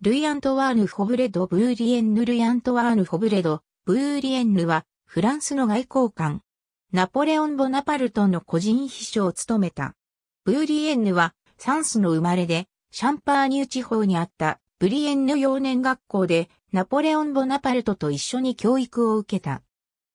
ルイ・アントワーヌ・フォブレド・ブーリエンヌ・ルイ・アントワーヌ・フォブレド、ブーリエンヌは、フランスの外交官。ナポレオン・ボナパルトの個人秘書を務めた。ブーリエンヌは、サンスの生まれで、シャンパーニュ地方にあった、ブリエンヌ幼年学校で、ナポレオン・ボナパルトと一緒に教育を受けた。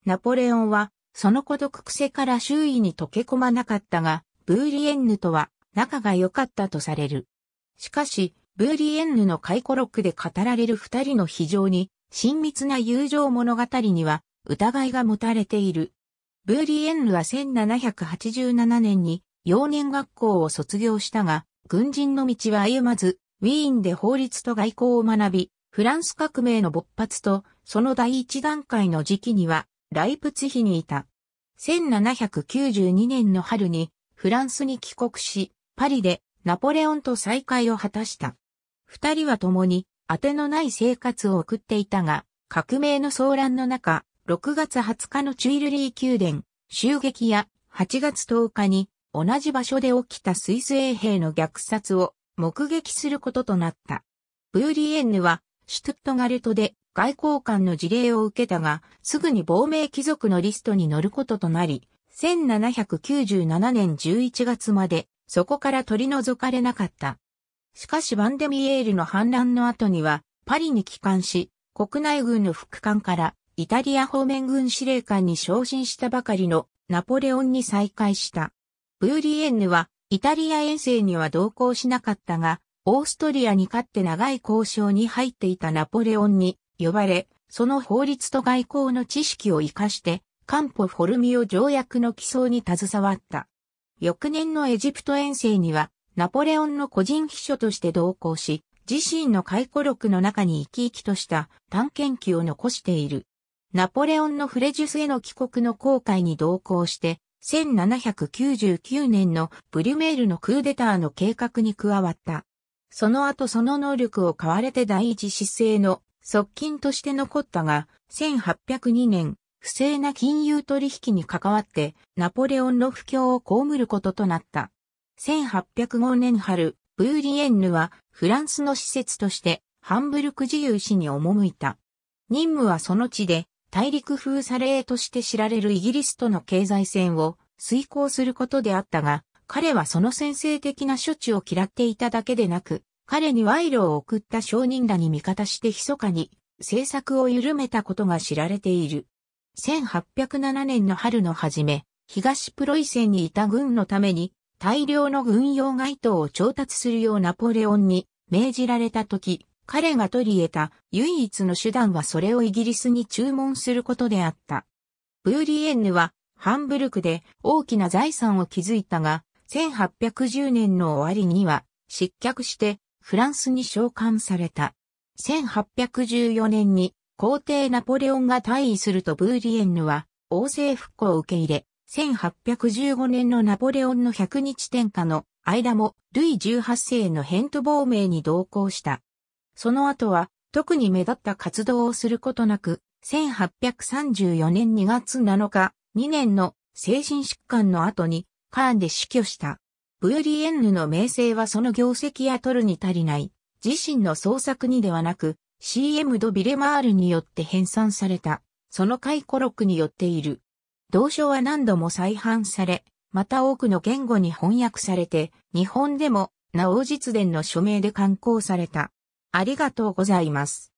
ナポレオンは、その孤独癖から周囲に溶け込まなかったが、ブーリエンヌとは仲が良かったとされる。しかし、ブーリエンヌの回顧録で語られる二人の非常に親密な友情物語には疑いが持たれている。ブーリエンヌは1787年に幼年学校を卒業したが、軍人の道は歩まず、ウィーンで法律と外交を学び、フランス革命の勃発と、その第一段階の時期には、ライプツヒにいた。1792年の春に、フランスに帰国し、パリでナポレオンと再会を果たした。二人は共に、当てのない生活を送っていたが、革命の騒乱の中、6月20日のチュイルリー宮殿、襲撃や8月10日に同じ場所で起きたスイス衛兵の虐殺を目撃することとなった。ブーリエンヌはシュトゥットガルトで外交官の事例を受けたが、すぐに亡命貴族のリストに乗ることとなり、1797年11月までそこから取り除かれなかった。しかしバンデミエールの反乱の後には、パリに帰還し、国内軍の副官からイタリア方面軍司令官に昇進したばかりのナポレオンに再会した。ブーリエンヌはイタリア遠征には同行しなかったが、オーストリアに勝って長い交渉に入っていたナポレオンに呼ばれ、その法律と外交の知識を活かして、カンポ・フォルミオ条約の起草に携わった。翌年のエジプト遠征には、ナポレオンの個人秘書として同行し、自身の回顧録の中に生き生きとした探検記を残している。ナポレオンのフレジュスへの帰国の航海に同行して、1799年のブリュメールのクーデターの計画に加わった。その後その能力を買われて第一姿勢の側近として残ったが、1802年、不正な金融取引に関わって、ナポレオンの不況を被ることとなった。1805年春、ブーリエンヌはフランスの施設としてハンブルク自由市に赴いた。任務はその地で大陸封鎖令として知られるイギリスとの経済戦を遂行することであったが、彼はその先制的な処置を嫌っていただけでなく、彼に賄賂を送った商人らに味方して密かに政策を緩めたことが知られている。1807年の春の初め、東プロイセンにいた軍のために大量の軍用街灯を調達するようナポレオンに命じられた時、彼が取り得た唯一の手段はそれをイギリスに注文することであった。ブーリエンヌはハンブルクで大きな財産を築いたが、1810年の終わりには失脚してフランスに召喚された。1814年に皇帝ナポレオンが退位するとブーリエンヌは王政復興を受け入れ、1815年のナポレオンの100日天下の間もルイ18世のヘント亡命に同行した。その後は特に目立った活動をすることなく、1834年2月7日、2年の精神疾患の後にカーンで死去した。ブーリエンヌの名声はその業績や取るに足りない、自身の創作にではなく、CM ド・ビレマールによって編纂された、その回顧録によっている。同書は何度も再版され、また多くの言語に翻訳されて、日本でも、なお実伝の署名で刊行された。ありがとうございます。